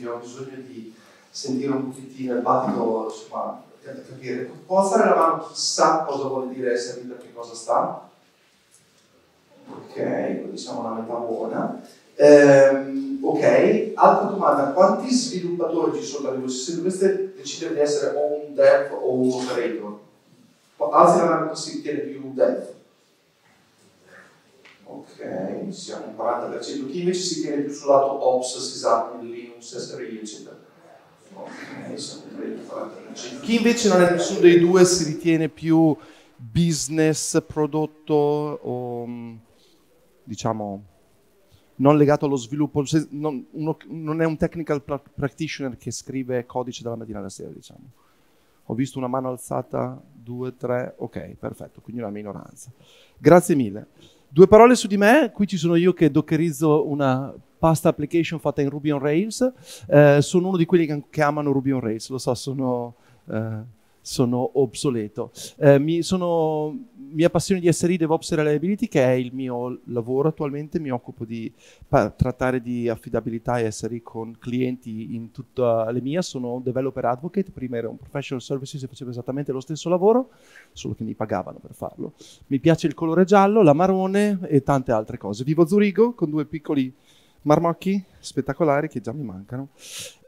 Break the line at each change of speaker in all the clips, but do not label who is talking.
quindi ho bisogno di sentire un pochettino il battito insomma, per capire. Può alzare la mano chi sa cosa vuol dire essere lì, che cosa sta? Ok, quindi siamo alla metà buona. Ehm, ok, altra domanda, quanti sviluppatori ci sono da voi? Se doveste decidere di essere o un dev o un operator, alzi la mano chi tiene più dev ok, siamo un 40%, chi invece si tiene più sul lato Ops, SysAdmin, Linux, SRI, eccetera. Ok, siamo 30-40%. Chi invece non è nessuno dei due si ritiene più business, prodotto o mm, diciamo non legato allo sviluppo, non, uno, non è un technical practitioner che scrive codice dalla mattina alla sera, diciamo. Ho visto una mano alzata, due, tre, ok, perfetto, quindi una minoranza. Grazie mille. Due parole su di me, qui ci sono io che dockerizzo una pasta application fatta in Ruby on Rails, eh, sono uno di quelli che, amano Ruby on Rails, lo so, sono... Eh, sono obsoleto. Eh, mi sono, mia passione di SRI DevOps e Reliability, che è il mio lavoro attualmente, mi occupo di pa- trattare di affidabilità e SRI con clienti in tutta le mie. Sono un developer advocate, prima ero un professional services e facevo esattamente lo stesso lavoro, solo che mi pagavano per farlo. Mi piace il colore giallo, la marrone e tante altre cose. Vivo a Zurigo con due piccoli marmocchi spettacolari che già mi mancano.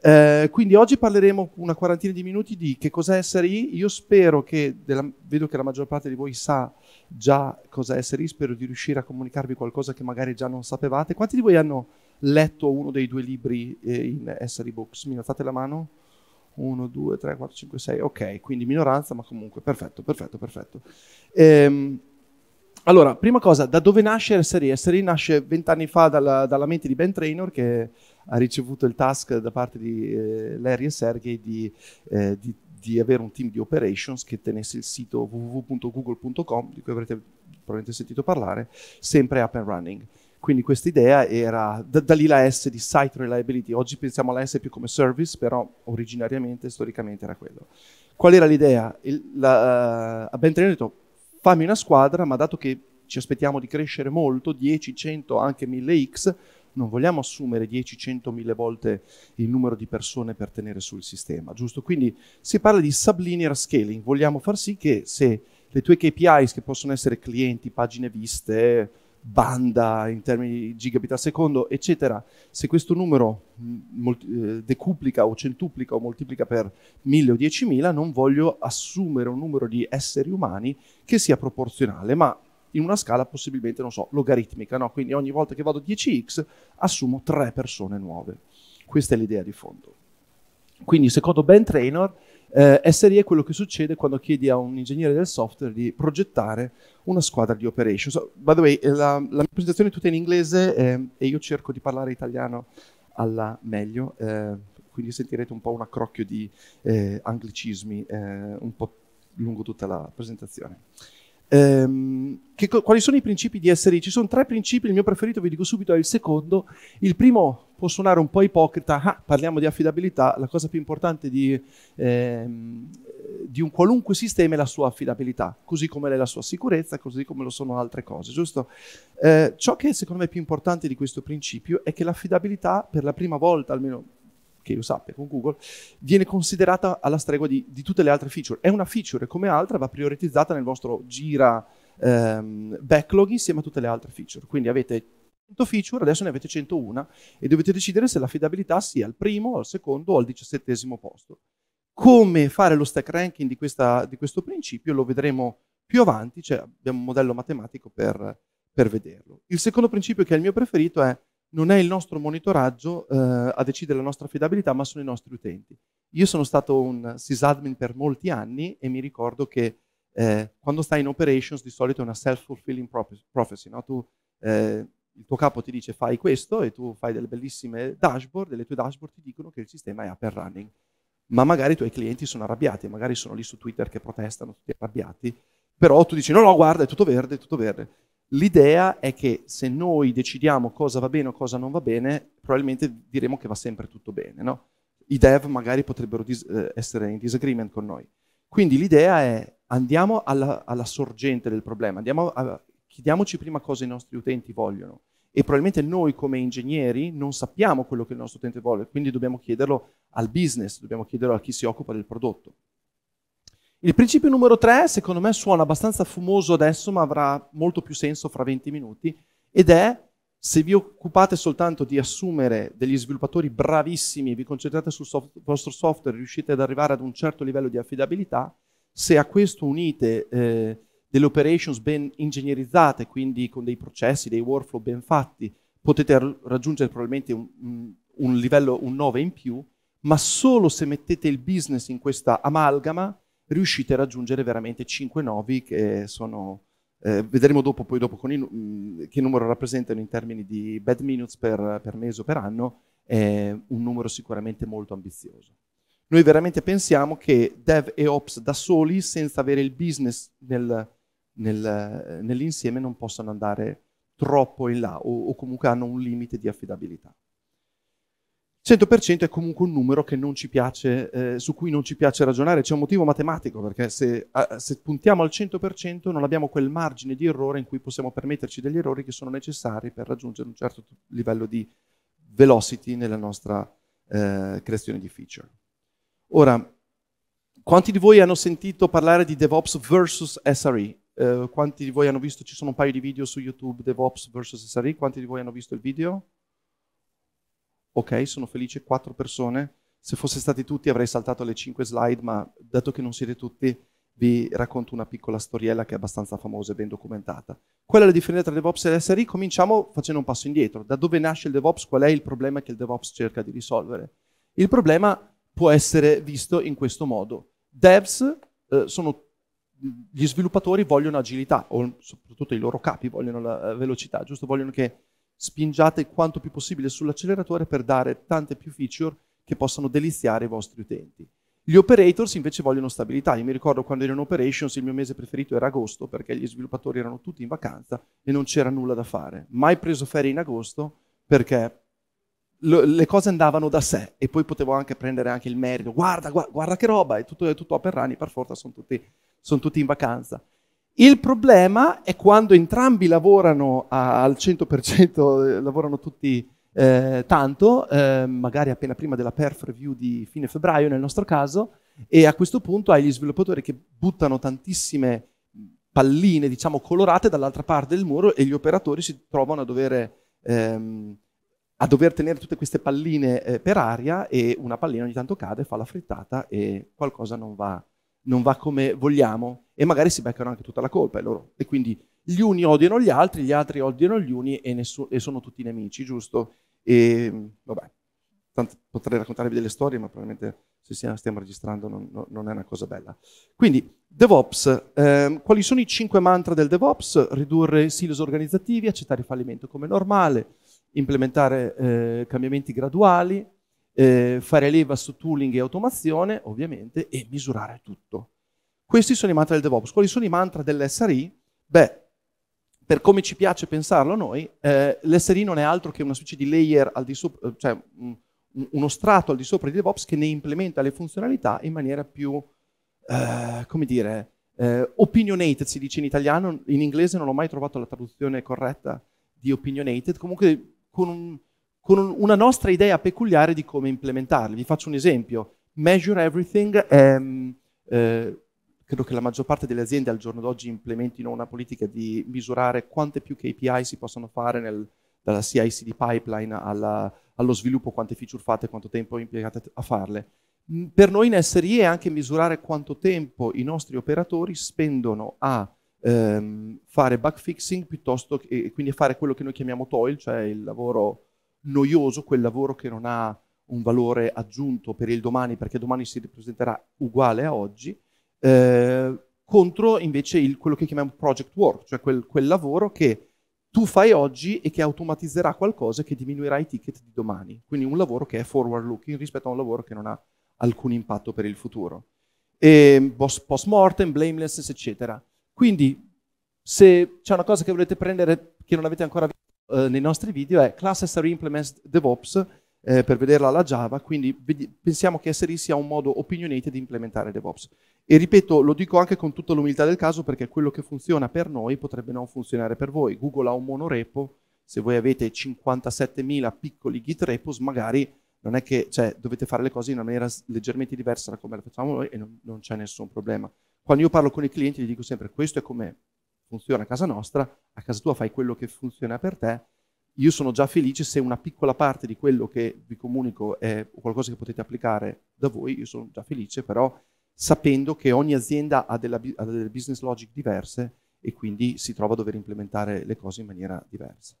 Eh, quindi oggi parleremo una quarantina di minuti di che cos'è essere I. Io spero che, della, vedo che la maggior parte di voi sa già cosa è essere I, spero di riuscire a comunicarvi qualcosa che magari già non sapevate. Quanti di voi hanno letto uno dei due libri eh, in Essere Books? Mi alzate la mano? 1, 2, 3, 4, 5, 6. Ok, quindi minoranza, ma comunque perfetto, perfetto, perfetto. Ehm, allora, prima cosa, da dove nasce RSRI? RSRI nasce vent'anni fa dalla, dalla, mente di Ben Trainor che ha ricevuto il task da parte di eh, Larry e Sergey di, eh, di, di, avere un team di operations che tenesse il sito www.google.com, di cui avrete probabilmente sentito parlare, sempre up and running. Quindi questa idea era, da, da, lì la S di Site Reliability, oggi pensiamo alla S più come service, però originariamente, storicamente era quello. Qual era l'idea? Il, la, uh, ben Trainor ha detto fammi una squadra, ma dato che ci aspettiamo di crescere molto, 10, 100, anche 1000x, non vogliamo assumere 10, 100, 1000 volte il numero di persone per tenere sul sistema, giusto? Quindi si parla di sublinear scaling, vogliamo far sì che se le tue KPIs, che possono essere clienti, pagine viste, banda in termini di gigabit al secondo, eccetera, se questo numero mm, eh, decuplica o centuplica o moltiplica per 1000 o 10.000, non voglio assumere un numero di esseri umani che sia proporzionale, ma in una scala possibilmente, non so, logaritmica, no? quindi ogni volta che vado 10x assumo 3 persone nuove. Questa è l'idea di fondo. Quindi secondo Ben Trainor eh, SRI è quello che succede quando chiedi a un ingegnere del software di progettare una squadra di operations. So, by the way, eh, la, la mia presentazione è tutta in inglese eh, e io cerco di parlare italiano alla meglio, eh, quindi sentirete un po' un accrocchio di eh, anglicismi eh, un po' lungo tutta la presentazione. Ehm, che, quali sono i principi di SRI? Ci sono tre principi, il mio preferito vi dico subito è il secondo. Il primo può suonare un po' ipocrita, ah, parliamo di affidabilità, la cosa più importante di, ehm, di un qualunque sistema è la sua affidabilità, così come è la sua sicurezza, così come lo sono altre cose, giusto? Eh, ciò che secondo me è più importante di questo principio è che l'affidabilità, per la prima volta almeno che io sappia con Google, viene considerata alla stregua di, di tutte le altre feature. È una feature come altra, va prioritizzata nel vostro gira ehm, backlog insieme a tutte le altre feature. Quindi avete 100 feature, adesso ne avete 101 e dovete decidere se l'affidabilità sia al primo, al secondo o al diciassettesimo posto. Come fare lo stack ranking di, questa, di questo principio lo vedremo più avanti, cioè abbiamo un modello matematico per, per, vederlo. Il secondo principio che è il mio preferito è non è il nostro monitoraggio eh, a decidere la nostra affidabilità, ma sono i nostri utenti. Io sono stato un sysadmin per molti anni e mi ricordo che eh, quando stai in operations di solito è una self-fulfilling prophecy, no? tu eh, il tuo capo ti dice fai questo e tu fai delle bellissime dashboard e le tue dashboard ti dicono che il sistema è up and running. Ma magari i tuoi clienti sono arrabbiati, magari sono lì su Twitter che protestano, tutti arrabbiati, però tu dici no, no, guarda, è tutto verde, è tutto verde. L'idea è che se noi decidiamo cosa va bene o cosa non va bene, probabilmente diremo che va sempre tutto bene. No? I dev magari potrebbero dis- eh, essere in disagreement con noi. Quindi l'idea è andiamo alla, alla sorgente del problema, andiamo a Chiediamoci prima cosa i nostri utenti vogliono e probabilmente noi come ingegneri non sappiamo quello che il nostro utente vuole, quindi dobbiamo chiederlo al business, dobbiamo chiederlo a chi si occupa del prodotto. Il principio numero tre, secondo me, suona abbastanza fumoso adesso, ma avrà molto più senso fra 20 minuti, ed è se vi occupate soltanto di assumere degli sviluppatori bravissimi, vi concentrate sul soft- vostro software, riuscite ad arrivare ad un certo livello di affidabilità, se a questo unite... Eh, delle operations ben ingegnerizzate, quindi con dei processi, dei workflow ben fatti, potete raggiungere probabilmente un, un livello, un 9 in più, ma solo se mettete il business in questa amalgama riuscite a raggiungere veramente 5 nuovi che sono, eh, vedremo dopo, poi dopo i, mm, che numero rappresentano in termini di bad minutes per, per mese o per anno, è un numero sicuramente molto ambizioso. Noi veramente pensiamo che dev e ops da soli, senza avere il business nel, nel, eh, nell'insieme non possano andare troppo in là o, o comunque hanno un limite di affidabilità. 100% è comunque un numero piace, eh, su cui non ci piace ragionare, c'è un motivo matematico perché se, a, se, puntiamo al 100% non abbiamo quel margine di errore in cui possiamo permetterci degli errori che sono necessari per raggiungere un certo livello di velocity nella nostra eh, creazione di feature. Ora, quanti di voi hanno sentito parlare di DevOps versus SRE? Eh, quanti di voi hanno visto, ci sono un paio di video su YouTube, DevOps vs SRE, quanti di voi hanno visto il video? Ok, sono felice, quattro persone. Se fosse stati tutti avrei saltato le cinque slide, ma dato che non siete tutti, vi racconto una piccola storiella che è abbastanza famosa e ben documentata. Quella è la differenza tra DevOps e SRE? Cominciamo facendo un passo indietro. Da dove nasce il DevOps? Qual è il problema che il DevOps cerca di risolvere? Il problema può essere visto in questo modo. Devs eh, sono gli sviluppatori vogliono agilità, o soprattutto i loro capi vogliono la eh, velocità, giusto? Vogliono che spingiate quanto più possibile sull'acceleratore per dare tante più feature che possano deliziare i vostri utenti. Gli operators invece vogliono stabilità. Io mi ricordo quando ero in operations il mio mese preferito era agosto perché gli sviluppatori erano tutti in vacanza e non c'era nulla da fare. Mai preso ferie in agosto perché le cose andavano da sé e poi potevo anche prendere anche il merito. Guarda, guarda, guarda che roba, è tutto, è tutto per rani, per forza sono tutti sono tutti in vacanza. Il problema è quando entrambi lavorano al 100%, eh, lavorano tutti eh, tanto, eh, magari appena prima della perf review di fine febbraio nel nostro caso, e a questo punto hai gli sviluppatori che buttano tantissime palline, diciamo, colorate dall'altra parte del muro e gli operatori si trovano a dover, ehm, a dover tenere tutte queste palline eh, per aria e una pallina ogni tanto cade, fa la frittata e qualcosa non va non va come vogliamo e magari si beccano anche tutta la colpa. loro, e quindi gli uni odiano gli altri, gli altri odiano gli uni e, nessu- e sono tutti nemici, giusto? E vabbè, Tanto potrei raccontarvi delle storie, ma probabilmente se stiamo registrando non, non è una cosa bella. Quindi, DevOps, eh, quali sono i cinque mantra del DevOps? Ridurre silos organizzativi, accettare fallimento come normale, implementare eh, cambiamenti graduali, eh, fare leva su tooling e automazione, ovviamente, e misurare tutto. Questi sono i mantra del DevOps. Quali sono i mantra dell'SRI? Beh, per come ci piace pensarlo noi, eh, l'SRI non è altro che una specie di layer al di sopra, cioè mh, uno strato al di sopra di DevOps che ne implementa le funzionalità in maniera più, eh, come dire, eh, opinionated si dice in italiano, in inglese non ho mai trovato la traduzione corretta di opinionated, comunque con un, con una nostra idea peculiare di come implementarli. Vi faccio un esempio. Measure Everything è, ehm, eh, credo che la maggior parte delle aziende al giorno d'oggi implementino una politica di misurare quante più KPI si possono fare nel, dalla CICD pipeline alla, allo sviluppo, quante feature fate, quanto tempo impiegate a farle. Mm, per noi in SRI è anche misurare quanto tempo i nostri operatori spendono a ehm, fare bug fixing piuttosto che quindi fare quello che noi chiamiamo toil, cioè il lavoro noioso quel lavoro che non ha un valore aggiunto per il domani, perché domani si ripresenterà uguale a oggi, eh, contro invece il, quello che chiamiamo project work, cioè quel, quel, lavoro che tu fai oggi e che automatizzerà qualcosa che diminuirà i ticket di domani. Quindi un lavoro che è forward looking rispetto a un lavoro che non ha alcun impatto per il futuro. E post mortem, blamelessness, eccetera. Quindi se c'è una cosa che volete prendere che non avete ancora visto, eh, nei nostri video è Class SRE Implements DevOps eh, per vederla alla Java, quindi pensiamo che SRE sia un modo opinionated di implementare DevOps. E ripeto, lo dico anche con tutta l'umiltà del caso perché quello che funziona per noi potrebbe non funzionare per voi. Google ha un monorepo, se voi avete 57.000 piccoli git repos, magari non è che cioè, dovete fare le cose in una maniera leggermente diversa da come le facciamo noi e non, non c'è nessun problema. Quando io parlo con i clienti gli dico sempre questo è come funziona a casa nostra, a casa tua fai quello che funziona per te. Io sono già felice se una piccola parte di quello che vi comunico è qualcosa che potete applicare da voi, io sono già felice, però sapendo che ogni azienda ha, della, ha delle business logic diverse e quindi si trova a dover implementare le cose in maniera diversa.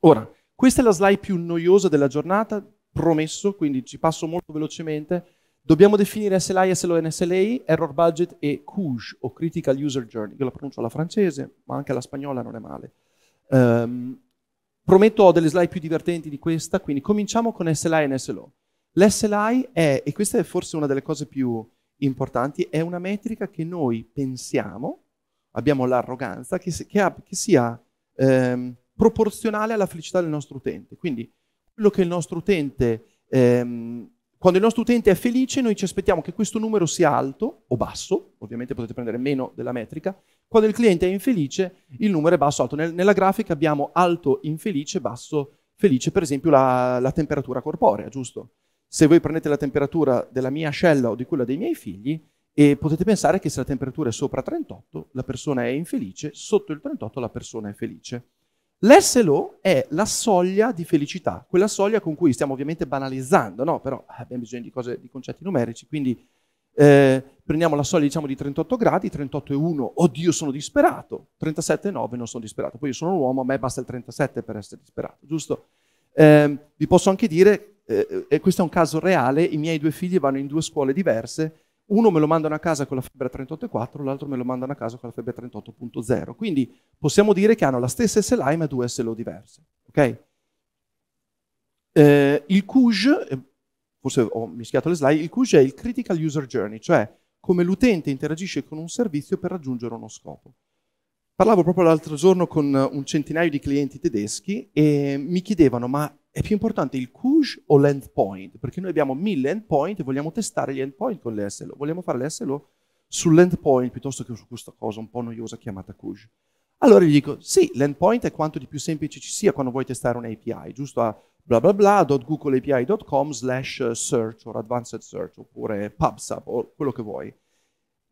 Ora, questa è la slide più noiosa della giornata, promesso, quindi ci passo molto velocemente Dobbiamo definire SLI, SLO e SLI, error budget e CUJ o critical user journey. Io la pronuncio alla francese, ma anche alla spagnola non è male. Um, prometto ho delle slide più divertenti di questa, quindi cominciamo con SLI e SLO. L'SLI è, e questa è forse una delle cose più importanti, è una metrica che noi pensiamo, abbiamo l'arroganza, che, che, ha, che sia ehm, proporzionale alla felicità del nostro utente. Quindi quello che il nostro utente ehm, quando il nostro utente è felice, noi ci aspettiamo che questo numero sia alto o basso, ovviamente potete prendere meno della metrica. Quando il cliente è infelice, il numero è basso o alto. Nella grafica abbiamo alto infelice, basso felice, per esempio la, la temperatura corporea, giusto? Se voi prendete la temperatura della mia ascella o di quella dei miei figli, e potete pensare che se la temperatura è sopra 38 la persona è infelice, sotto il 38 la persona è felice. L'SLO è la soglia di felicità, quella soglia con cui stiamo ovviamente banalizzando, no? però eh, abbiamo bisogno di, cose, di concetti numerici, quindi eh, prendiamo la soglia diciamo di 38 gradi, 38,1, oddio sono disperato, 37,9 non sono disperato, poi io sono un uomo, a me basta il 37 per essere disperato, giusto? Eh, vi posso anche dire, eh, eh, e questo è un caso reale, i miei due figli vanno in due scuole diverse uno me lo mandano a casa con la febbre 38.4, l'altro me lo mandano a casa con la febbre 38.0. Quindi possiamo dire che hanno la stessa SLI ma due SLO diverse. Okay? Eh, il CUJ, eh, forse ho mischiato le slide, il CUJ è il Critical User Journey, cioè come l'utente interagisce con un servizio per raggiungere uno scopo. Parlavo proprio l'altro giorno con un centinaio di clienti tedeschi e mi chiedevano ma è più importante il CUJ o l'endpoint? Perché noi abbiamo mille endpoint e vogliamo testare gli endpoint con le SLO. Vogliamo fare le SLO sull'endpoint piuttosto che su questa cosa un po' noiosa chiamata CUJ. Allora gli dico, sì, l'endpoint è quanto di più semplice ci sia quando vuoi testare un API, giusto a bla bla bla, .googleapi.com slash search or advanced search oppure pubsub o quello che vuoi.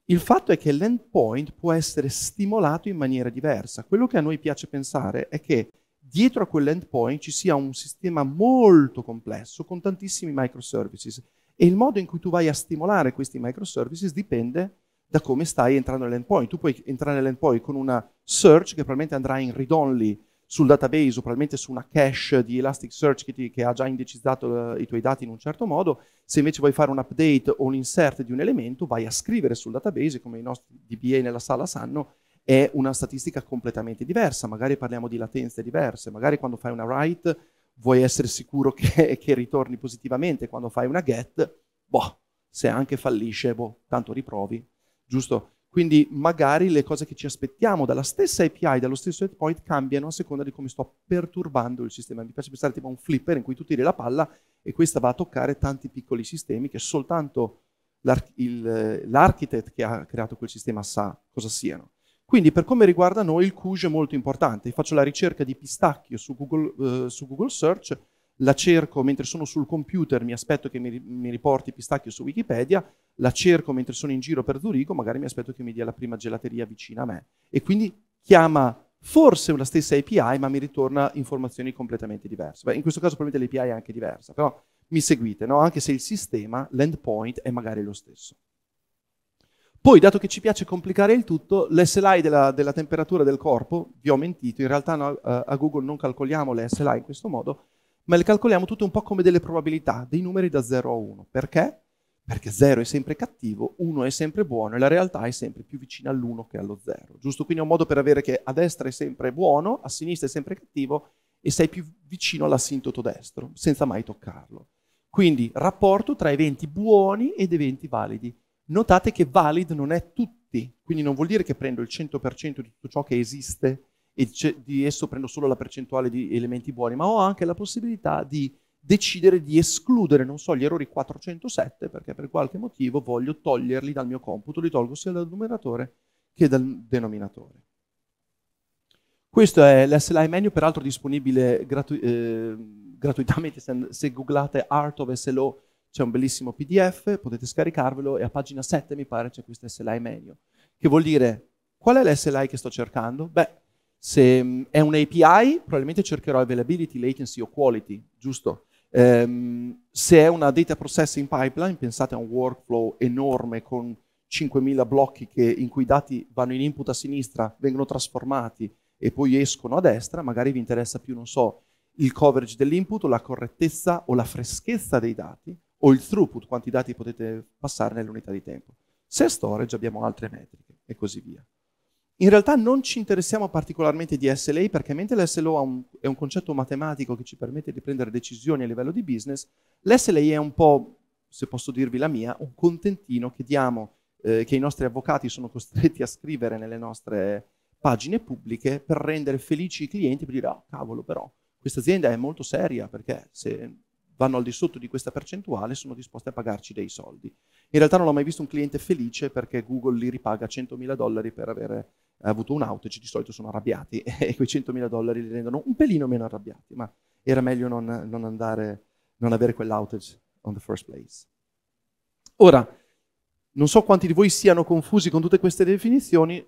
Il fatto è che l'endpoint può essere stimolato in maniera diversa. Quello che a noi piace pensare è che dietro a quell'endpoint ci sia un sistema molto complesso con tantissimi microservices e il modo in cui tu vai a stimolare questi microservices dipende da come stai entrando nell'endpoint. Tu puoi entrare nell'endpoint con una search che probabilmente andrà in read-only sul database o probabilmente su una cache di Elasticsearch che, ti, che ha già indicizzato eh, i tuoi dati in un certo modo. Se invece vuoi fare un update o un insert di un elemento, vai a scrivere sul database, come i nostri DBA nella sala sanno, è una statistica completamente diversa, magari parliamo di latenze diverse, magari quando fai una write vuoi essere sicuro che, che ritorni positivamente, quando fai una get, boh, se anche fallisce, boh, tanto riprovi, giusto? Quindi magari le cose che ci aspettiamo dalla stessa API, dallo stesso endpoint, cambiano a seconda di come sto perturbando il sistema. Mi piace pensare tipo a un flipper in cui tu tiri la palla e questa va a toccare tanti piccoli sistemi che soltanto l'architect che ha creato quel sistema sa cosa siano. Quindi per come riguarda noi il CUGE è molto importante. faccio la ricerca di pistacchio su Google, eh, su Google, Search, la cerco mentre sono sul computer, mi aspetto che mi, mi, riporti pistacchio su Wikipedia, la cerco mentre sono in giro per Zurigo, magari mi aspetto che mi dia la prima gelateria vicina a me. E quindi chiama forse la stessa API, ma mi ritorna informazioni completamente diverse. Beh, in questo caso probabilmente l'API è anche diversa, però mi seguite, no? anche se il sistema, l'endpoint, è magari lo stesso. Poi, dato che ci piace complicare il tutto, l'SLI della, della temperatura del corpo, vi ho mentito, in realtà no, eh, a Google non calcoliamo le SLI in questo modo, ma le calcoliamo tutte un po' come delle probabilità, dei numeri da 0 a 1. Perché? Perché 0 è sempre cattivo, 1 è sempre buono e la realtà è sempre più vicina all'1 che allo 0. Giusto? Quindi è un modo per avere che a destra è sempre buono, a sinistra è sempre cattivo e sei più vicino all'assintoto destro, senza mai toccarlo. Quindi rapporto tra eventi buoni ed eventi validi notate che valid non è tutti, quindi non vuol dire che prendo il 100% di tutto ciò che esiste e di esso prendo solo la percentuale di elementi buoni, ma ho anche la possibilità di decidere di escludere, non so, gli errori 407 perché per qualche motivo voglio toglierli dal mio computo, li tolgo sia dal numeratore che dal denominatore. Questo è l'SLI menu, peraltro disponibile gratu eh, gratuitamente se, se googlate Art of SLO c'è un bellissimo PDF, potete scaricarvelo e a pagina 7 mi pare c'è questo SLI menu, che vuol dire qual è l'SLI che sto cercando? Beh, se mm, è un API probabilmente cercherò availability, latency o quality, giusto? Um, se è una data processing pipeline, pensate a un workflow enorme con 5.000 blocchi che, in cui i dati vanno in input a sinistra, vengono trasformati e poi escono a destra, magari vi interessa più, non so, il coverage dell'input o la correttezza o la freschezza dei dati, o il throughput, quanti dati potete passare nell'unità di tempo. Se è storage abbiamo altre metriche e così via. In realtà non ci interessiamo particolarmente di SLA perché mentre l'SLO è un concetto matematico che ci permette di prendere decisioni a livello di business, l'SLA è un po', se posso dirvi la mia, un contentino che diamo, eh, che i nostri avvocati sono costretti a scrivere nelle nostre pagine pubbliche per rendere felici i clienti, per dire, ah cavolo però, questa azienda è molto seria perché se vanno al di sotto di questa percentuale sono disposte a pagarci dei soldi. In realtà non ho mai visto un cliente felice perché Google li ripaga 100.000 dollari per avere avuto un outage, di solito sono arrabbiati e quei 100.000 dollari li rendono un pelino meno arrabbiati, ma era meglio non, non, andare, non avere quell'outage on the first place. Ora, non so quanti di voi siano confusi con tutte queste definizioni,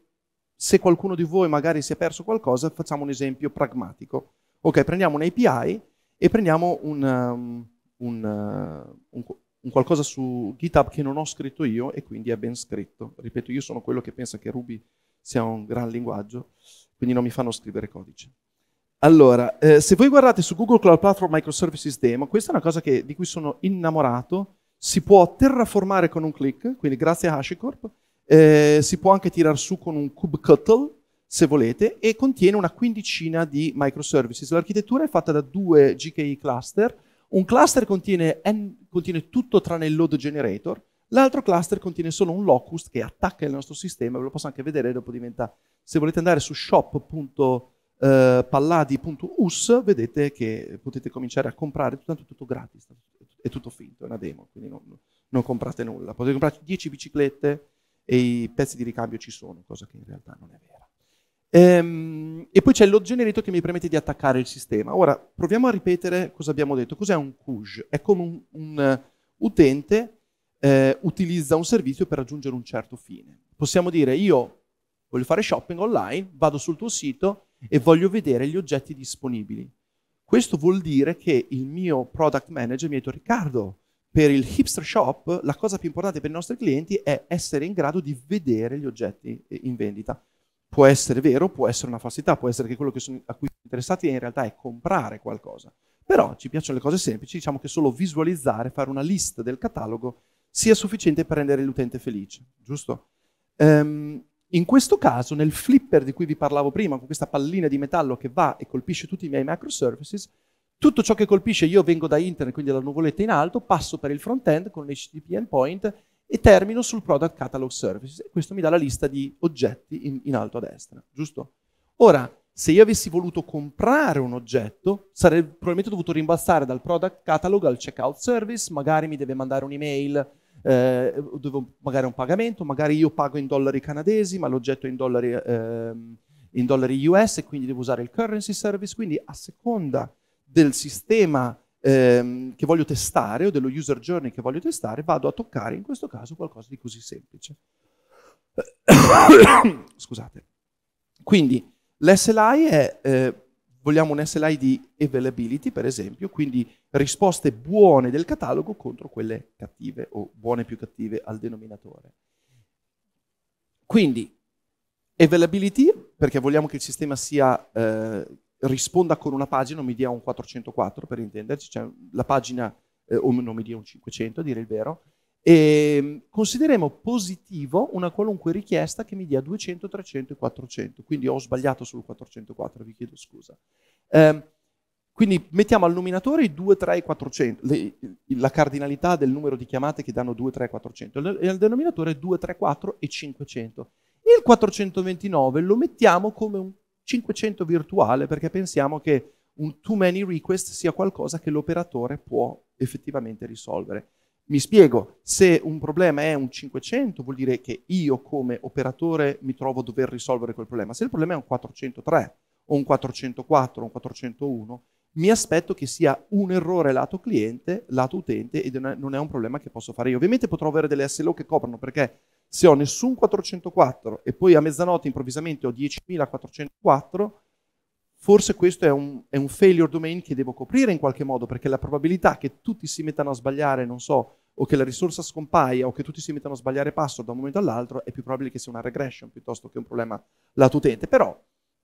se qualcuno di voi magari si è perso qualcosa, facciamo un esempio pragmatico. Ok, prendiamo un API e prendiamo un, um, un, uh, un, un, qualcosa su GitHub che non ho scritto io e quindi è ben scritto. Ripeto, io sono quello che pensa che Ruby sia un gran linguaggio, quindi non mi fanno scrivere codice. Allora, eh, se voi guardate su Google Cloud Platform Microservices Demo, questa è una cosa che, di cui sono innamorato, si può terraformare con un click, quindi grazie a HashiCorp, eh, si può anche tirar su con un kubectl, se volete, e contiene una quindicina di microservices. L'architettura è fatta da due GKE cluster. Un cluster contiene, n, contiene tutto tranne il load generator, l'altro cluster contiene solo un locust che attacca il nostro sistema, ve lo posso anche vedere, dopo diventa... Se volete andare su shop.palladi.us eh, vedete che potete cominciare a comprare, tanto tutto gratis, è tutto finto, è una demo, quindi non, non comprate nulla. Potete comprare 10 biciclette e i pezzi di ricambio ci sono, cosa che in realtà non è vera. Ehm, e poi c'è l'oggenerito che mi permette di attaccare il sistema. Ora, proviamo a ripetere cosa abbiamo detto. Cos'è un CUSH? È come un, un eh, utente eh, utilizza un servizio per raggiungere un certo fine. Possiamo dire io voglio fare shopping online, vado sul tuo sito e voglio vedere gli oggetti disponibili. Questo vuol dire che il mio product manager mi ha detto Riccardo, per il hipster shop la cosa più importante per i nostri clienti è essere in grado di vedere gli oggetti eh, in vendita può essere vero, può essere una falsità, può essere che quello che sono, a cui sono interessati in realtà è comprare qualcosa. Però ci piacciono le cose semplici, diciamo che solo visualizzare, fare una lista del catalogo sia sufficiente per rendere l'utente felice, giusto? Um, in questo caso, nel flipper di cui vi parlavo prima, con questa pallina di metallo che va e colpisce tutti i miei microservices, tutto ciò che colpisce, io vengo da internet, quindi dalla nuvoletta in alto, passo per il front-end con l'HTTP endpoint e termino sul Product Catalog Services. E questo mi dà la lista di oggetti in, in alto a destra, giusto? Ora, se io avessi voluto comprare un oggetto, sarei probabilmente dovuto rimbalzare dal Product Catalog al Checkout Service, magari mi deve mandare un'email, eh, devo magari un pagamento, magari io pago in dollari canadesi, ma l'oggetto è in dollari, eh, in dollari US e quindi devo usare il Currency Service. Quindi a seconda del sistema ehm, che voglio testare o dello user journey che voglio testare, vado a toccare in questo caso qualcosa di così semplice. Scusate. Quindi l'SLI è, eh, vogliamo un SLI di availability per esempio, quindi risposte buone del catalogo contro quelle cattive o buone più cattive al denominatore. Quindi availability perché vogliamo che il sistema sia eh, risponda con una pagina o mi dia un 404 per intenderci, cioè la pagina eh, o non mi dia un 500 a dire il vero, e mm, consideriamo positivo una qualunque richiesta che mi dia 200, 300 e 400, quindi ho sbagliato sul 404, vi chiedo scusa. Eh, quindi mettiamo al numeratore i 2, 3 e 400, le, la cardinalità del numero di chiamate che danno 2, 3 e 400, e al denominatore 2, 3, 4 e 500. Il 429 lo mettiamo come un 500 virtuale perché pensiamo che un too many request sia qualcosa che l'operatore può effettivamente risolvere. Mi spiego, se un problema è un 500 vuol dire che io come operatore mi trovo a dover risolvere quel problema. Se il problema è un 403 o un 404 o un 401, mi aspetto che sia un errore lato cliente, lato utente e non è un problema che posso fare io. Ovviamente potrò avere delle SLO che coprono perché se ho nessun 404 e poi a mezzanotte improvvisamente ho 10.404, forse questo è un, è un, failure domain che devo coprire in qualche modo, perché la probabilità che tutti si mettano a sbagliare, non so, o che la risorsa scompaia, o che tutti si mettano a sbagliare password da un momento all'altro, è più probabile che sia una regression piuttosto che un problema lato utente. Però,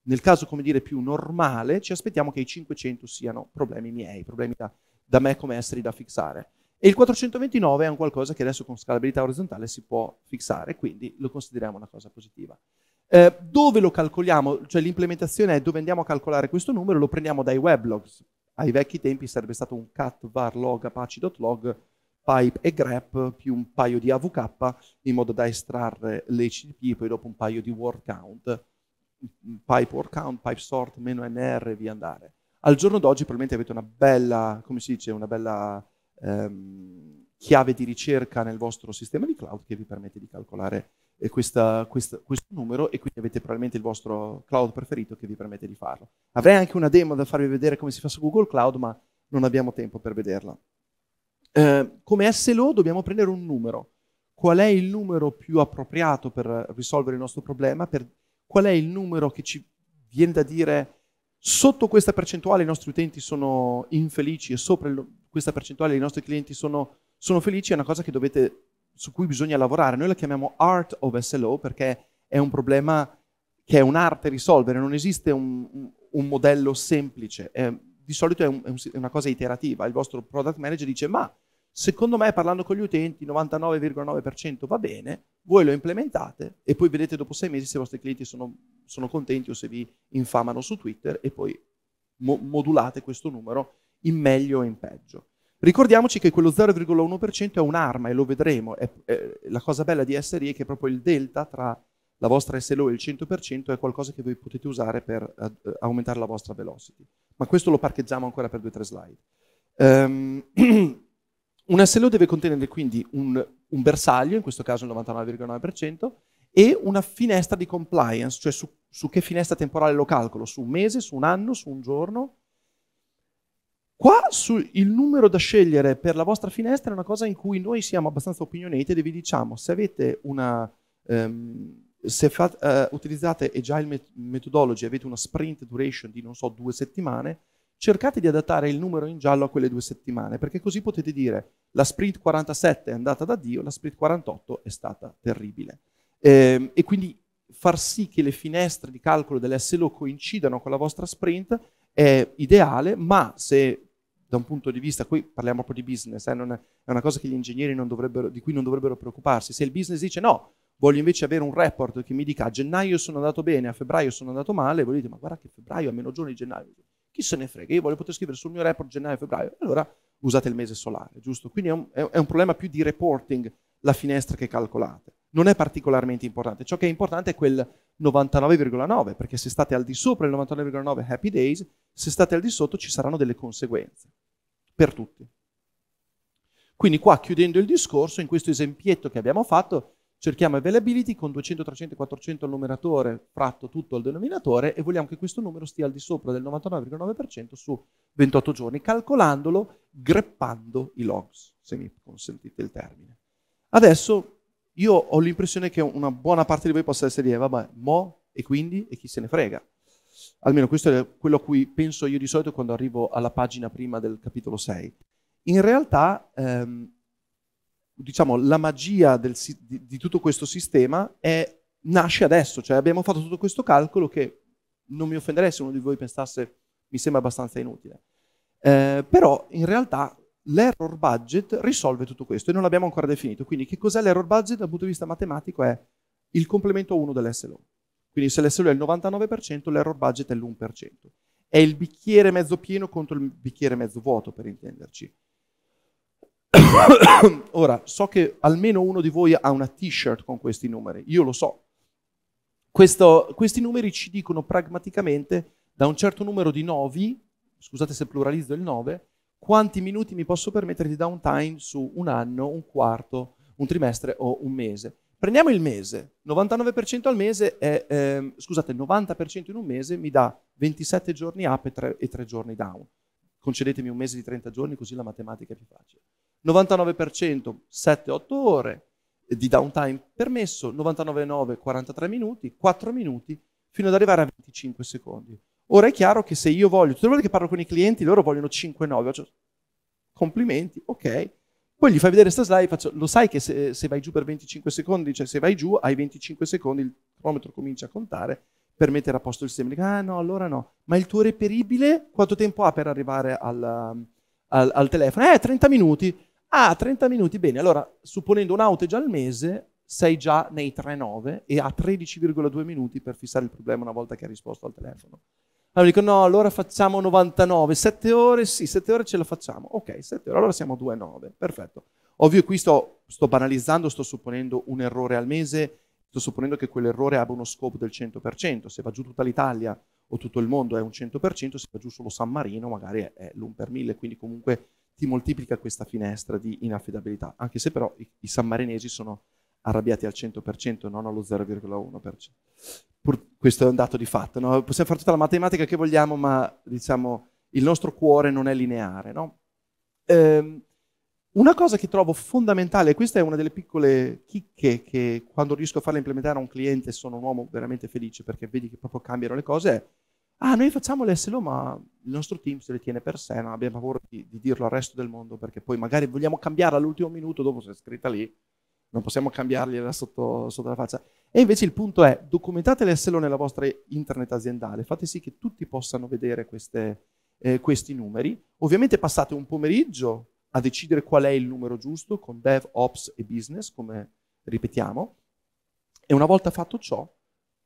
nel caso, come dire, più normale, ci aspettiamo che i 500 siano problemi miei, problemi da, da me come esseri da fixare. E il 429 è un qualcosa che adesso con scalabilità orizzontale si può fissare, quindi lo consideriamo una cosa positiva. Eh, dove lo calcoliamo? Cioè l'implementazione è dove andiamo a calcolare questo numero, lo prendiamo dai weblogs. Ai vecchi tempi sarebbe stato un cat var log apache.log pipe e grep più un paio di AVK in modo da estrarre le HTTP poi dopo un paio di word count, pipe word count, pipe sort, meno NR e via andare. Al giorno d'oggi probabilmente avete una bella, come si dice, una bella ehm, chiave di ricerca nel vostro sistema di cloud che vi permette di calcolare eh, questa, questa, questo numero e quindi avete probabilmente il vostro cloud preferito che vi permette di farlo. Avrei anche una demo da farvi vedere come si fa su Google Cloud, ma non abbiamo tempo per vederla. Eh, come SLO dobbiamo prendere un numero. Qual è il numero più appropriato per risolvere il nostro problema? Per, qual è il numero che ci viene da dire sotto questa percentuale i nostri utenti sono infelici e sopra il, questa percentuale dei nostri clienti sono, sono felici è una cosa dovete, su cui bisogna lavorare. Noi la chiamiamo art of SLO perché è un problema che è un'arte risolvere, non esiste un, un, modello semplice. È, di solito è, un, è una cosa iterativa. Il vostro product manager dice ma secondo me parlando con gli utenti 99,9% va bene, voi lo implementate e poi vedete dopo sei mesi se i vostri clienti sono, sono contenti o se vi infamano su Twitter e poi mo modulate questo numero in meglio o in peggio. Ricordiamoci che quello 0,1% è un'arma e lo vedremo. È, è, la cosa bella di SRI è che proprio il delta tra la vostra SLO e il 100% è qualcosa che voi potete usare per uh, aumentare la vostra velocity. Ma questo lo parcheggiamo ancora per due o tre slide. Um, un SLO deve contenere quindi un, un bersaglio, in questo caso il 99,9%, e una finestra di compliance, cioè su, su che finestra temporale lo calcolo, su un mese, su un anno, su un giorno, Qua su, il numero da scegliere per la vostra finestra è una cosa in cui noi siamo abbastanza opinionated e vi diciamo se avete una... Um, se fate, uh, utilizzate Agile Methodology, avete una sprint duration di non so due settimane, cercate di adattare il numero in giallo a quelle due settimane, perché così potete dire la sprint 47 è andata da Dio, la sprint 48 è stata terribile. e, ehm, e quindi far sì che le finestre di calcolo dell'SLO coincidano con la vostra sprint è ideale, ma se da un punto di vista, qui parliamo proprio di business, eh, è, è, una cosa che gli ingegneri di cui non dovrebbero preoccuparsi. Se il business dice no, voglio invece avere un report che mi dica a gennaio sono andato bene, a febbraio sono andato male, voi dite ma guarda che febbraio ha meno giorni di gennaio, chi se ne frega, io voglio poter scrivere sul mio report gennaio e febbraio, allora usate il mese solare, giusto? Quindi è un, è un problema più di reporting la finestra che calcolate. Non è particolarmente importante, ciò che è importante è quel 99,9, perché se state al di sopra del 99,9 happy days, se state al di sotto ci saranno delle conseguenze per tutti. Quindi qua, chiudendo il discorso, in questo esempietto che abbiamo fatto, cerchiamo availability con 200, 300, 400 al numeratore fratto tutto al denominatore e vogliamo che questo numero stia al di sopra del 99,9% su 28 giorni, calcolandolo greppando i logs, se mi consentite il termine. Adesso io ho l'impressione che una buona parte di voi possa essere dire, vabbè, mo e quindi e chi se ne frega almeno questo è quello a cui penso io di solito quando arrivo alla pagina prima del capitolo 6. In realtà, ehm, diciamo, la magia del, di, di, tutto questo sistema è, nasce adesso, cioè abbiamo fatto tutto questo calcolo che non mi offenderei se uno di voi pensasse mi sembra abbastanza inutile. Eh, però in realtà l'error budget risolve tutto questo e non l'abbiamo ancora definito. Quindi che cos'è l'error budget dal punto di vista matematico? È il complemento 1 dell'SLO. Quindi se l'SLU è il 99%, l'error budget è l'1%. È il bicchiere mezzo pieno contro il bicchiere mezzo vuoto, per intenderci. Ora, so che almeno uno di voi ha una t-shirt con questi numeri, io lo so. Questo, questi numeri ci dicono pragmaticamente da un certo numero di novi, scusate se pluralizzo il 9, quanti minuti mi posso permettere di downtime su un anno, un quarto, un trimestre o un mese. Prendiamo il mese, 99% al mese è, ehm, scusate, 90% in un mese mi dà 27 giorni up e 3, e 3 giorni down. Concedetemi un mese di 30 giorni così la matematica è più facile. 99% 7-8 ore di downtime permesso, 99,9 43 minuti, 4 minuti, fino ad arrivare a 25 secondi. Ora è chiaro che se io voglio, tutte le volte che parlo con i clienti, loro vogliono 5-9, complimenti, ok, poi gli fai vedere questa slide, faccio, lo sai che se, se, vai giù per 25 secondi, cioè se vai giù hai 25 secondi il cronometro comincia a contare per mettere a posto il sistema. Dico, ah no, allora no. Ma il tuo reperibile quanto tempo ha per arrivare al, al, al telefono? Eh, 30 minuti. Ah, 30 minuti, bene. Allora, supponendo un outage al mese, sei già nei 3,9 e ha 13,2 minuti per fissare il problema una volta che hai risposto al telefono. Allora dico no, allora facciamo 99, 7 ore, sì, 7 ore ce la facciamo. Ok, 7 ore, allora siamo 2,9, perfetto. Ovvio qui sto, sto banalizzando, sto supponendo un errore al mese, sto supponendo che quell'errore abbia uno scopo del 100%, se va giù tutta l'Italia o tutto il mondo è un 100%, se va giù solo San Marino magari è, è l'1 per 1000, quindi comunque ti moltiplica questa finestra di inaffidabilità, anche se però i, i sammarinesi sono arrabbiati al 100%, non allo 0,1%. Pur, questo è un dato di fatto. No? Possiamo fare tutta la matematica che vogliamo, ma diciamo, il nostro cuore non è lineare. No? Ehm, una cosa che trovo fondamentale, questa è una delle piccole chicche che quando riesco a farla implementare a un cliente sono un uomo veramente felice perché vedi che proprio cambiano le cose, è ah, noi facciamo le SLO, ma il nostro team se le tiene per sé, non abbiamo paura di, di, dirlo al resto del mondo, perché poi magari vogliamo cambiare all'ultimo minuto, dopo se è scritta lì, non possiamo cambiargliela sotto, sotto la faccia. E invece il punto è, documentate l'SLO nella vostra internet aziendale, fate sì che tutti possano vedere queste, eh, questi numeri. Ovviamente passate un pomeriggio a decidere qual è il numero giusto con dev, ops e business, come ripetiamo, e una volta fatto ciò,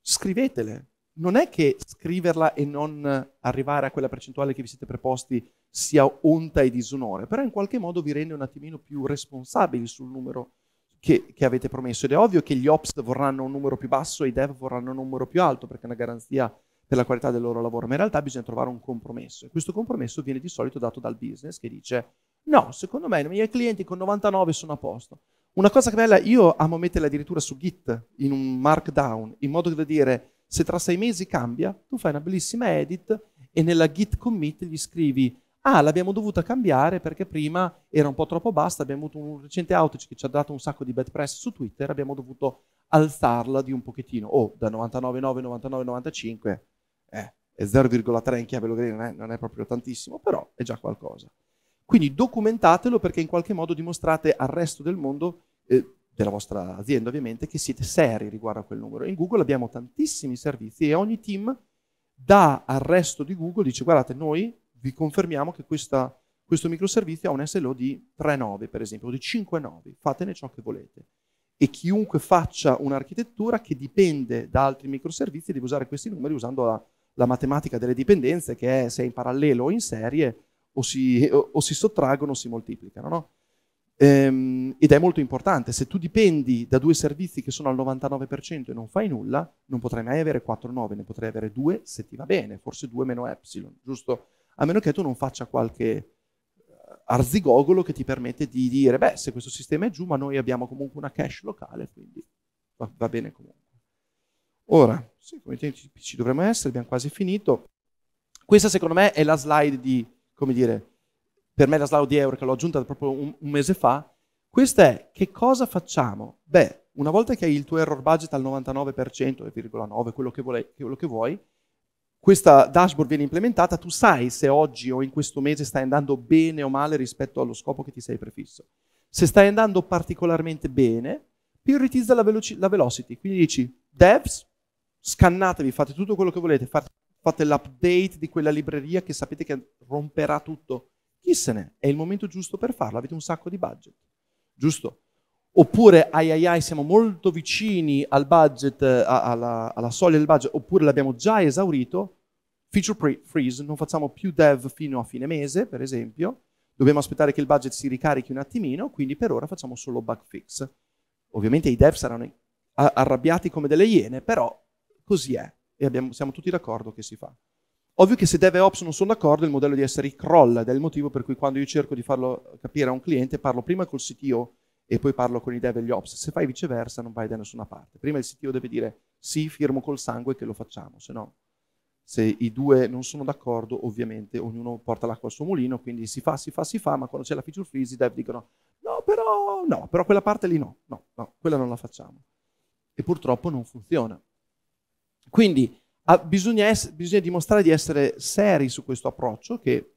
scrivetele. Non è che scriverla e non arrivare a quella percentuale che vi siete preposti sia onta e disonore, però in qualche modo vi rende un attimino più responsabili sul numero che, che, avete promesso. Ed è ovvio che gli ops vorranno un numero più basso e i dev vorranno un numero più alto perché è una garanzia per la qualità del loro lavoro, ma in realtà bisogna trovare un compromesso. E questo compromesso viene di solito dato dal business che dice no, secondo me i miei clienti con 99 sono a posto. Una cosa che bella, io amo metterla addirittura su Git in un markdown, in modo da dire se tra sei mesi cambia, tu fai una bellissima edit e nella git commit gli scrivi ah, l'abbiamo dovuta cambiare perché prima era un po' troppo bassa, abbiamo avuto un recente outage che ci ha dato un sacco di bad press su Twitter, abbiamo dovuto alzarla di un pochettino, o oh, da 99,9 99,95, eh, è 0,3 in chiave Logrin, non, eh, non è proprio tantissimo, però è già qualcosa. Quindi documentatelo perché in qualche modo dimostrate al resto del mondo, eh, della vostra azienda ovviamente, che siete seri riguardo a quel numero. In Google abbiamo tantissimi servizi e ogni team dà al resto di Google, dice guardate noi vi confermiamo che questa, questo microservizio ha un SLO di 3.9 per esempio, o di 5.9, fatene ciò che volete. E chiunque faccia un'architettura che dipende da altri microservizi deve usare questi numeri usando la, la matematica delle dipendenze che è se è in parallelo o in serie o si, o, o si sottraggono o si moltiplicano. No? Ehm, ed è molto importante, se tu dipendi da due servizi che sono al 99% e non fai nulla, non potrai mai avere 4,9, ne potrai avere 2 se ti va bene, forse 2 meno epsilon, giusto? a meno che tu non faccia qualche eh, arzigogolo che ti permette di dire, beh, se questo sistema è giù, ma noi abbiamo comunque una cache locale, quindi va, va bene comunque. Ora, sì, come ci dovremmo essere, abbiamo quasi finito. Questa secondo me è la slide di, come dire, per me la slide di Euro che l'ho aggiunta proprio un, un mese fa, questa è che cosa facciamo? Beh, una volta che hai il tuo error budget al 99%, 9,9, quello che, vuole, quello che vuoi, questa dashboard viene implementata, tu sai se oggi o in questo mese stai andando bene o male rispetto allo scopo che ti sei prefisso. Se stai andando particolarmente bene, prioritizza la, veloci- la velocity, quindi dici devs, scannatevi, fate tutto quello che volete, fate, l'update di quella libreria che sapete che romperà tutto. Chi se ne? È il momento giusto per farlo, avete un sacco di budget, giusto? oppure ai ai ai siamo molto vicini al budget, eh, alla, alla, soglia del budget, oppure l'abbiamo già esaurito, Feature freeze, non facciamo più dev fino a fine mese, per esempio, dobbiamo aspettare che il budget si ricarichi un attimino, quindi per ora facciamo solo bug fix. Ovviamente i dev saranno arrabbiati come delle iene, però così è e abbiamo, siamo tutti d'accordo che si fa. Ovvio che se dev e ops non sono d'accordo, il modello di SRI crolla ed è il motivo per cui quando io cerco di farlo capire a un cliente parlo prima col CTO e poi parlo con i dev e gli ops. Se fai viceversa non vai da nessuna parte. Prima il CTO deve dire sì, firmo col sangue che lo facciamo, se no se i due non sono d'accordo, ovviamente ognuno porta l'acqua al suo mulino, quindi si fa, si fa, si fa, ma quando c'è la feature freeze i dev dicono no, però no, però quella parte lì no, no, no, quella non la facciamo. E purtroppo non funziona. Quindi a, ah, bisogna, es- bisogna dimostrare di essere seri su questo approccio che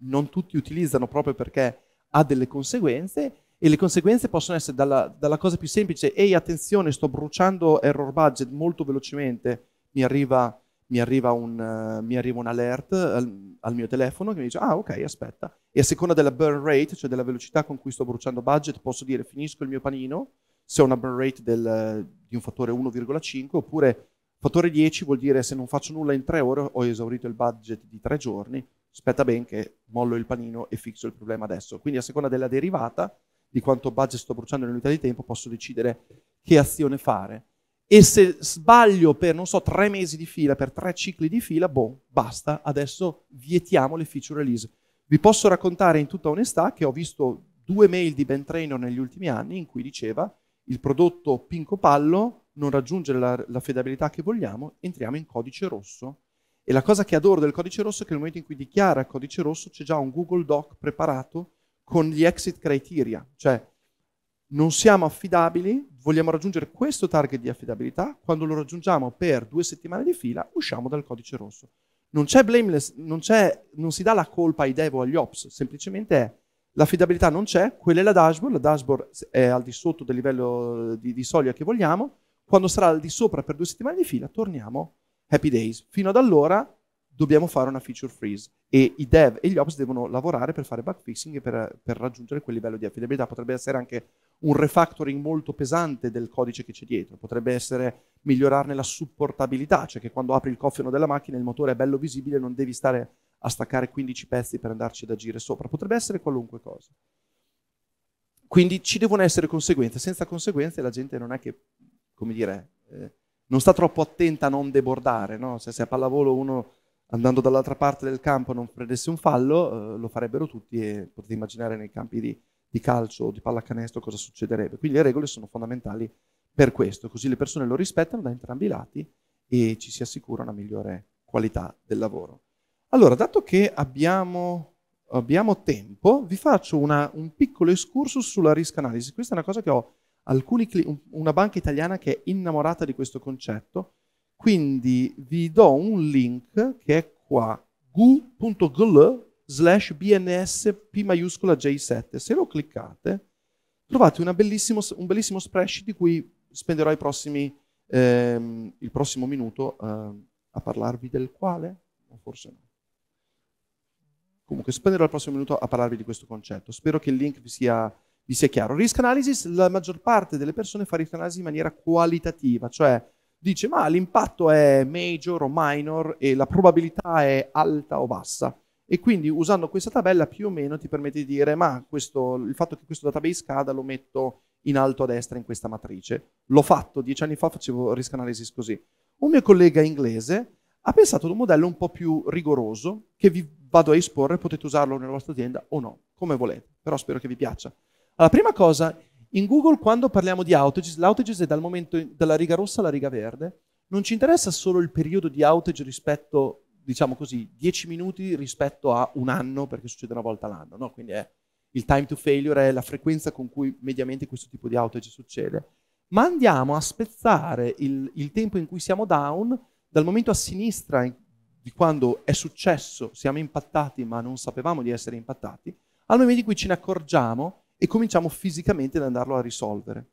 non tutti utilizzano proprio perché ha delle conseguenze e le conseguenze possono essere dalla, dalla, cosa più semplice, ehi attenzione sto bruciando error budget molto velocemente, mi arriva mi arriva un, uh, mi arriva un alert al, al, mio telefono che mi dice ah ok aspetta e a seconda della burn rate, cioè della velocità con cui sto bruciando budget, posso dire finisco il mio panino se ho una burn rate del, di un fattore 1,5 oppure fattore 10 vuol dire se non faccio nulla in tre ore ho esaurito il budget di tre giorni, aspetta ben che mollo il panino e fixo il problema adesso. Quindi a seconda della derivata di quanto budget sto bruciando nell'unità di tempo posso decidere che azione fare e se sbaglio per, non so, tre mesi di fila, per tre cicli di fila, boh, basta, adesso vietiamo le feature release. Vi posso raccontare in tutta onestà che ho visto due mail di Ben Trainer negli ultimi anni in cui diceva il prodotto Pinco Pallo non raggiunge la, la fidabilità che vogliamo, entriamo in codice rosso. E la cosa che adoro del codice rosso è che nel momento in cui dichiara il codice rosso c'è già un Google Doc preparato con gli exit criteria, cioè non siamo affidabili, vogliamo raggiungere questo target di affidabilità, quando lo raggiungiamo per due settimane di fila usciamo dal codice rosso. Non c'è blameless, non, c'è, non si dà la colpa ai dev o agli ops, semplicemente è l'affidabilità non c'è, quella è la dashboard, la dashboard è al di sotto del livello eh, di, di soglia che vogliamo, quando sarà al di sopra per due settimane di fila torniamo happy days. Fino ad allora dobbiamo fare una feature freeze e i dev e gli ops devono lavorare per fare bug fixing e per, per raggiungere quel livello di affidabilità. Potrebbe essere anche un refactoring molto pesante del codice che c'è dietro, potrebbe essere migliorarne la supportabilità, cioè che quando apri il cofano della macchina il motore è bello visibile, non devi stare a staccare 15 pezzi per andarci ad agire sopra, potrebbe essere qualunque cosa. Quindi ci devono essere conseguenze, senza conseguenze la gente non è che, come dire, eh, non sta troppo attenta a non debordare, no? se, se a pallavolo uno andando dall'altra parte del campo non prendesse un fallo, eh, lo farebbero tutti e potete immaginare nei campi di di calcio o di pallacanestro cosa succederebbe. Quindi le regole sono fondamentali per questo, così le persone lo rispettano da entrambi i lati e ci si assicura una migliore qualità del lavoro. Allora, dato che abbiamo, abbiamo tempo, vi faccio una, un piccolo escursus sulla risk analysis. Questa è una cosa che ho alcuni una banca italiana che è innamorata di questo concetto, quindi vi do un link che è qua, gu.gl, slash bns p maiuscola j7. Se lo cliccate, trovate bellissimo, un bellissimo spreadsheet di cui spenderò prossimi, ehm, il prossimo minuto ehm, a parlarvi del quale, o forse no. Comunque spenderò il prossimo minuto a parlarvi di questo concetto. Spero che il link vi sia, vi sia chiaro. Risk analysis, la maggior parte delle persone fa risk analysis in maniera qualitativa, cioè dice ma l'impatto è major o minor e la probabilità è alta o bassa e quindi usando questa tabella più o meno ti permette di dire ma questo, il fatto che questo database cada lo metto in alto a destra in questa matrice. L'ho fatto, dieci anni fa facevo risk analysis così. Un mio collega inglese ha pensato ad un modello un po' più rigoroso che vi vado a esporre, potete usarlo nella vostra azienda o no, come volete, però spero che vi piaccia. Allora, prima cosa, in Google quando parliamo di outages, l'outages è dal momento, dalla riga rossa alla riga verde, non ci interessa solo il periodo di outage rispetto diciamo così, 10 minuti rispetto a un anno, perché succede una volta all'anno, no? Quindi è, il time to failure è la frequenza con cui mediamente questo tipo di outage succede. Ma andiamo a spezzare il, il tempo in cui siamo down dal momento a sinistra in, di quando è successo, siamo impattati ma non sapevamo di essere impattati, al momento in cui ce ne accorgiamo e cominciamo fisicamente ad andarlo a risolvere.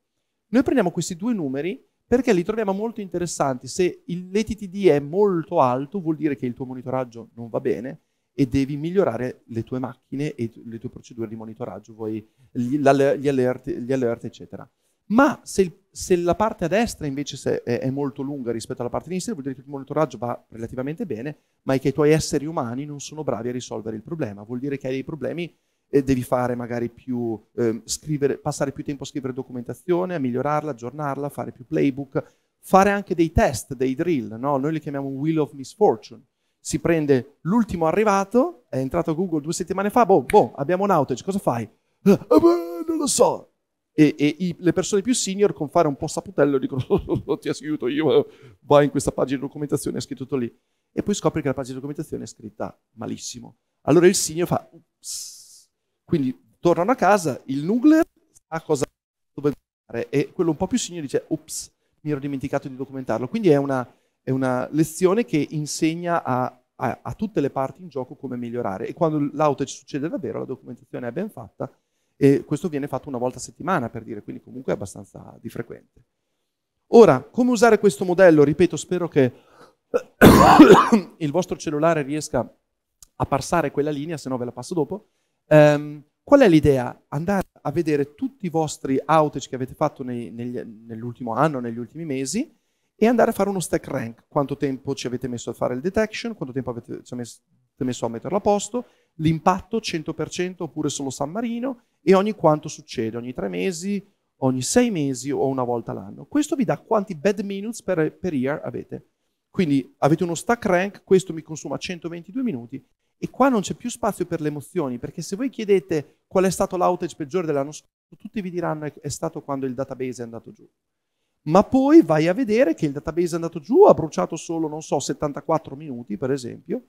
Noi prendiamo questi due numeri perché li troviamo molto interessanti. Se l'ETTD è molto alto, vuol dire che il tuo monitoraggio non va bene e devi migliorare le tue macchine e le tue procedure di monitoraggio, vuoi, gli, alert, gli alert, eccetera. Ma se, se, la parte a destra invece è, è, molto lunga rispetto alla parte a sinistra, vuol dire che il monitoraggio va relativamente bene, ma è che i tuoi esseri umani non sono bravi a risolvere il problema. Vuol dire che hai dei problemi eh, devi fare magari più, eh, scrivere, passare più tempo a scrivere documentazione, a migliorarla, aggiornarla, fare più playbook, fare anche dei test, dei drill, no? noi li chiamiamo Wheel of Misfortune. Si prende l'ultimo arrivato, è entrato a Google due settimane fa, boh, boh, abbiamo un outage, cosa fai? Ah, beh, non lo so. E, e i, le persone più senior con fare un po' saputello dicono oh, ti aiuto io, vai in questa pagina di documentazione, è scritto tutto lì. E poi scopri che la pagina di documentazione è scritta malissimo. Allora il senior fa, ups, quindi tornano a casa, il Nugler sa cosa dove andare e quello un po' più senior dice ups, mi ero dimenticato di documentarlo. Quindi è una, è una lezione che insegna a, a, a, tutte le parti in gioco come migliorare e quando l'outage succede davvero la documentazione è ben fatta e questo viene fatto una volta a settimana per dire, quindi comunque è abbastanza di frequente. Ora, come usare questo modello? Ripeto, spero che il vostro cellulare riesca a passare quella linea, se no ve la passo dopo. Um, qual è l'idea? Andare a vedere tutti i vostri outage che avete fatto nei, negli, nell'ultimo anno, negli ultimi mesi, e andare a fare uno stack rank. Quanto tempo ci avete messo a fare il detection, quanto tempo avete, ci avete messo a metterlo a posto, l'impatto 100% oppure solo San Marino, e ogni quanto succede, ogni tre mesi, ogni sei mesi o una volta l'anno. Questo vi dà quanti bad minutes per, per year avete. Quindi avete uno stack rank, questo mi consuma 122 minuti e qua non c'è più spazio per le emozioni, perché se voi chiedete qual è stato l'outage peggiore dell'anno scorso, tutti vi diranno è stato quando il database è andato giù. Ma poi vai a vedere che il database è andato giù, ha bruciato solo, non so, 74 minuti, per esempio,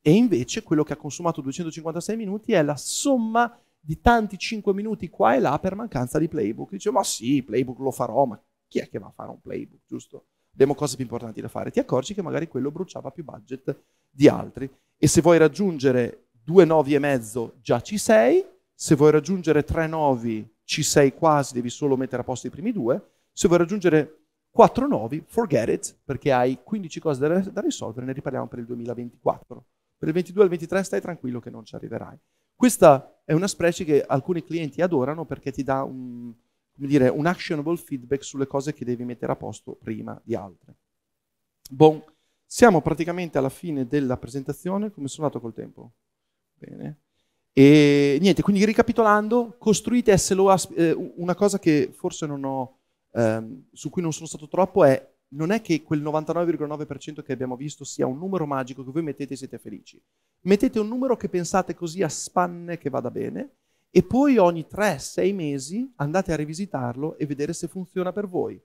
e invece quello che ha consumato 256 minuti è la somma di tanti 5 minuti qua e là per mancanza di playbook. Dice, ma sì, playbook lo farò, ma chi è che va a fare un playbook, giusto? Abbiamo cose più importanti da fare. Ti accorgi che magari quello bruciava più budget di altri. E se vuoi raggiungere due novi e mezzo già ci sei, se vuoi raggiungere tre novi ci sei quasi, devi solo mettere a posto i primi due, se vuoi raggiungere quattro novi, forget it, perché hai 15 cose da, risolvere, ne riparliamo per il 2024. Per il 22 e il 23 stai tranquillo che non ci arriverai. Questa è una specie che alcuni clienti adorano perché ti dà un, dire, un actionable feedback sulle cose che devi mettere a posto prima di altre. Bon. Siamo praticamente alla fine della presentazione, come sono andato col tempo? Bene. E niente, quindi ricapitolando, costruite SLO, eh, una cosa che forse non ho, ehm, su cui non sono stato troppo è, non è che quel 99,9% che abbiamo visto sia un numero magico che voi mettete e siete felici. Mettete un numero che pensate così a spanne che vada bene e poi ogni 3-6 mesi andate a rivisitarlo e vedere se funziona per voi.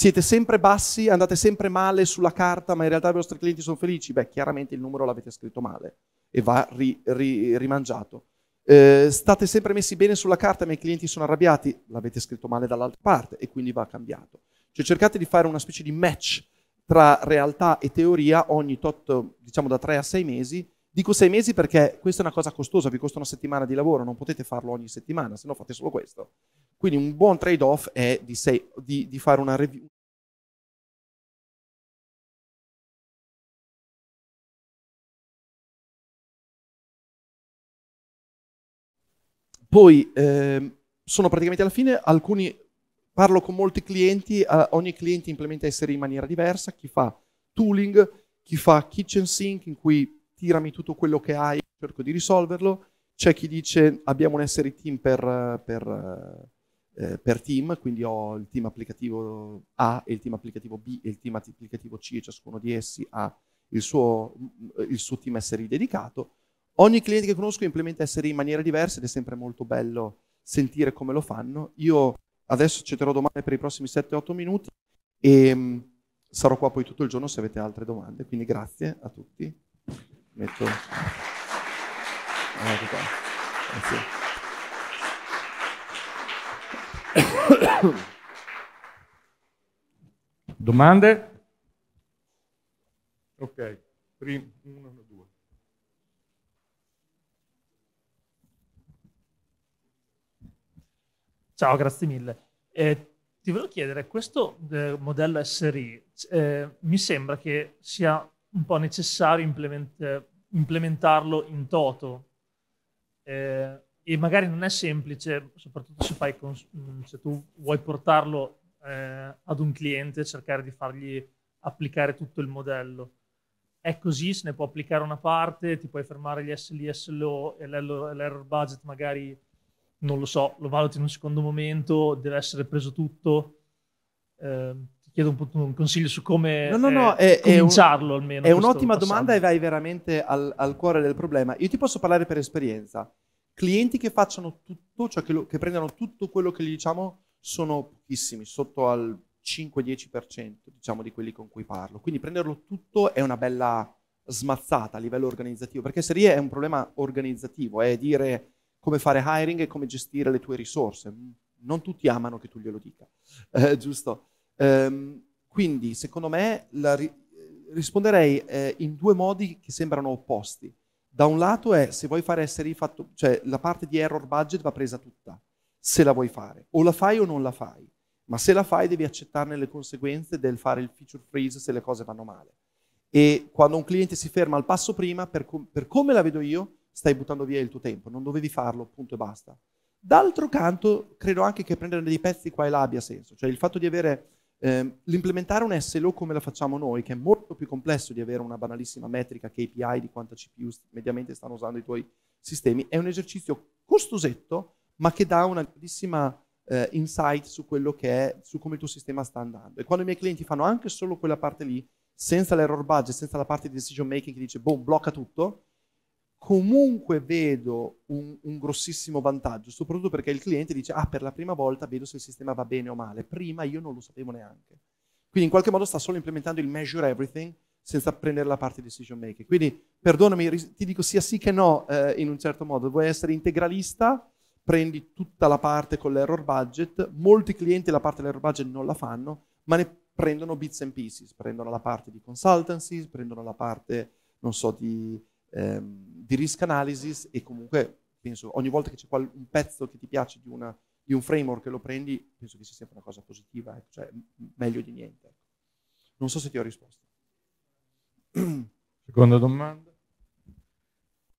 Siete sempre bassi, andate sempre male sulla carta, ma in realtà i vostri clienti sono felici? Beh, chiaramente il numero l'avete scritto male e va ri, ri, rimangiato. Eh, state sempre messi bene sulla carta, ma i clienti sono arrabbiati? L'avete scritto male dall'altra parte e quindi va cambiato. Cioè cercate di fare una specie di match tra realtà e teoria ogni tot, diciamo da 3 a 6 mesi Dico sei mesi perché questa è una cosa costosa, vi costa una settimana di lavoro, non potete farlo ogni settimana, se no fate solo questo. Quindi un buon trade-off è di, sei, di, di fare una review, Poi eh, sono praticamente alla fine, alcuni parlo con molti clienti, ogni cliente implementa essere in maniera diversa, chi fa tooling, chi fa kitchen sink in cui tirami tutto quello che hai, cerco di risolverlo. C'è chi dice abbiamo un essere team per, per, eh, eh, per, team, quindi ho il team applicativo A e il team applicativo B e il team applicativo C e ciascuno di essi ha il suo, mm, il suo team SRI dedicato. Ogni cliente che conosco implementa SRI in maniera diversa ed è sempre molto bello sentire come lo fanno. Io adesso accetterò domande per i prossimi 7-8 minuti e mm, sarò qua poi tutto il giorno se avete altre domande, quindi grazie a tutti. Metto... Ah, ecco qua. Grazie. Domande? Ok, prima uno, due. Ciao, grazie mille. Eh, ti volevo chiedere, questo eh, modello SRI eh, mi sembra che sia un po' necessario implement- implementarlo in toto. Eh, e magari non è semplice, soprattutto se, fai cons- mm, se tu vuoi portarlo eh, ad un cliente, cercare di fargli applicare tutto il modello. È così, se ne può applicare una parte, ti puoi fermare gli SLI, SLO e l'error budget magari, non lo so, lo valuti in un secondo momento, deve essere preso tutto. Eh, chiedo un, un consiglio su come no, no, no, eh, è, cominciarlo è un, almeno. È un'ottima domanda e vai veramente al, al, cuore del problema. Io ti posso parlare per esperienza. Clienti che facciano tutto, cioè che, lo, che prendano tutto quello che gli diciamo, sono pochissimi, sotto al 5-10% diciamo, di quelli con cui parlo. Quindi prenderlo tutto è una bella smazzata a livello organizzativo, perché se lì è un problema organizzativo, è dire come fare hiring e come gestire le tue risorse. Non tutti amano che tu glielo dica, eh, giusto? Ehm, quindi, secondo me, ri- risponderei eh, in due modi che sembrano opposti. Da un lato è se vuoi fare SRI, fatto, cioè la parte di error budget va presa tutta, se la vuoi fare, o la fai o non la fai, ma se la fai devi accettarne le conseguenze del fare il feature freeze se le cose vanno male. E quando un cliente si ferma al passo prima, per, com- per come la vedo io, stai buttando via il tuo tempo, non dovevi farlo, punto e basta. D'altro canto, credo anche che prendere dei pezzi qua e là abbia senso, cioè il fatto di avere eh, l'implementare un SLO come la facciamo noi, che è molto più complesso di avere una banalissima metrica KPI di quanta CPU mediamente stanno usando i tuoi sistemi, è un esercizio costosetto, ma che dà una grandissima eh, insight su quello che è, su come il tuo sistema sta andando. E quando i miei clienti fanno anche solo quella parte lì, senza l'error budget, senza la parte di decision making che dice boom, blocca tutto, comunque vedo un, un, grossissimo vantaggio, soprattutto perché il cliente dice, ah, per la prima volta vedo se il sistema va bene o male, prima io non lo sapevo neanche. Quindi in qualche modo sta solo implementando il measure everything senza prendere la parte decision making. Quindi perdonami, ti dico sia sì che no eh, in un certo modo, vuoi essere integralista, prendi tutta la parte con l'error budget, molti clienti la parte dell'error budget non la fanno, ma ne prendono bits and pieces, prendono la parte di consultancy, prendono la parte, non so, di Ehm, di risk analysis e comunque penso ogni volta che c'è un pezzo che ti piace di, una, di un framework che lo prendi, penso che sia sempre una cosa positiva, eh, cioè meglio di niente. Ecco. Non so se ti ho risposto. Seconda domanda.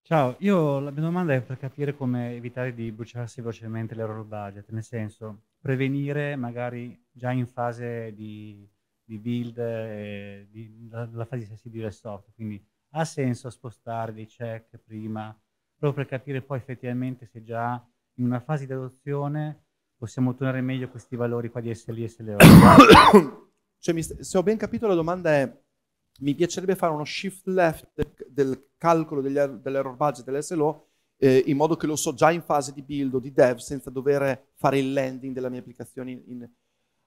Ciao, io la mia domanda è per capire come evitare di bruciarsi velocemente l'error budget, nel senso prevenire magari già in fase di, di build, eh, di, la, la fase di software, quindi ha senso spostare dei cioè, check prima, proprio per capire poi effettivamente se già in una fase di adozione possiamo ottenere meglio questi valori qua di SLI e SLO. cioè, se ho ben capito la domanda è, mi piacerebbe fare uno shift left del, calcolo degli, er-, dell'error budget dell'SLO eh, in modo che lo so già in fase di build o di dev senza dover fare il landing della mia applicazione. in...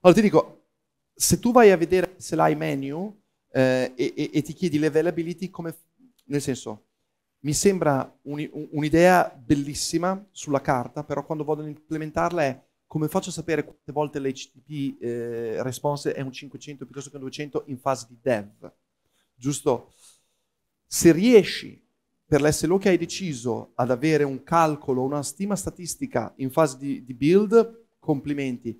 Allora ti dico, se tu vai a vedere se l'hai menu, eh, e, e, ti chiedi l'availability come, nel senso, mi sembra un, un'idea bellissima sulla carta, però quando vado ad implementarla è come faccio a sapere quante volte l'HTTP eh, response è un 500 piuttosto che un 200 in fase di dev, giusto? Se riesci per l'SLO che hai deciso ad avere un calcolo, una stima statistica in fase di, di build, complimenti.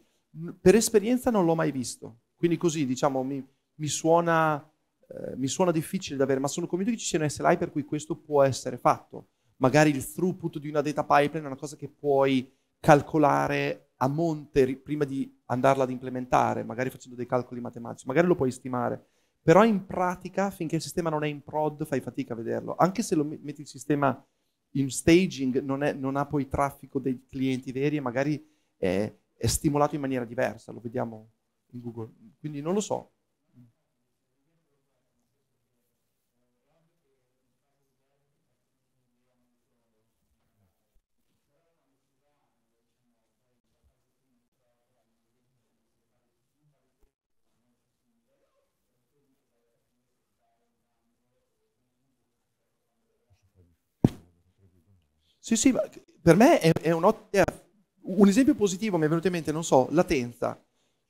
Per esperienza non l'ho mai visto, quindi così diciamo mi, mi suona, eh, mi suona difficile da avere, ma sono convinto che ci sia un SLI per cui questo può essere fatto. Magari il throughput di una data pipeline è una cosa che puoi calcolare a monte prima di andarla ad implementare, magari facendo dei calcoli matematici, magari lo puoi stimare. Però in pratica, finché il sistema non è in prod, fai fatica a vederlo. Anche se lo metti il sistema in staging, non, è, non ha poi traffico dei clienti veri e magari è, è stimolato in maniera diversa, lo vediamo in Google. Quindi non lo so, Sì, sì, per me è, è un, un esempio positivo, mi è venuto in mente, non so, latenza.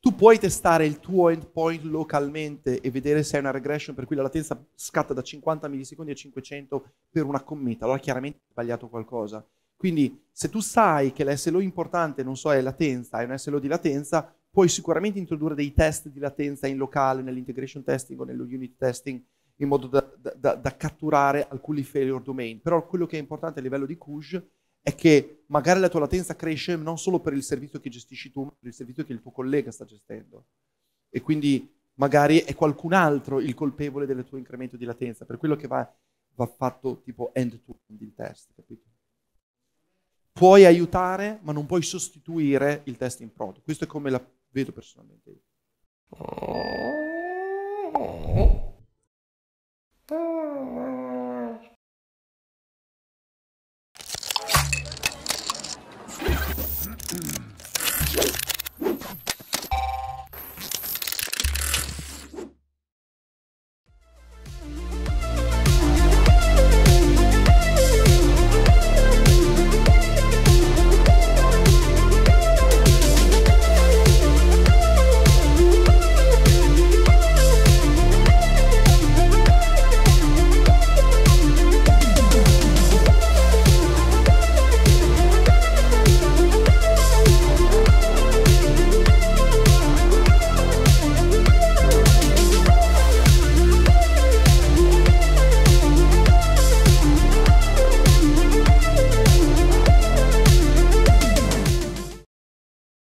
Tu puoi testare il tuo endpoint localmente e vedere se hai una regression per cui la latenza scatta da 50 millisecondi a 500 per una commit, allora chiaramente hai sbagliato qualcosa. Quindi se tu sai che l'SLO importante, non so, è latenza, è un SLO di latenza, puoi sicuramente introdurre dei test di latenza in locale, nell'integration testing o nello unit testing in modo da, da, da catturare alcuni failure domain. Però quello che è importante a livello di Kuj è che magari la tua latenza cresce non solo per il servizio che gestisci tu, ma per il servizio che il tuo collega sta gestendo. E quindi magari è qualcun altro il colpevole del tuo incremento di latenza, per quello che va, va fatto tipo end-to-end il test, capito? Puoi aiutare, ma non puoi sostituire il test in prod. Questo è come la vedo personalmente io. Mm-hmm.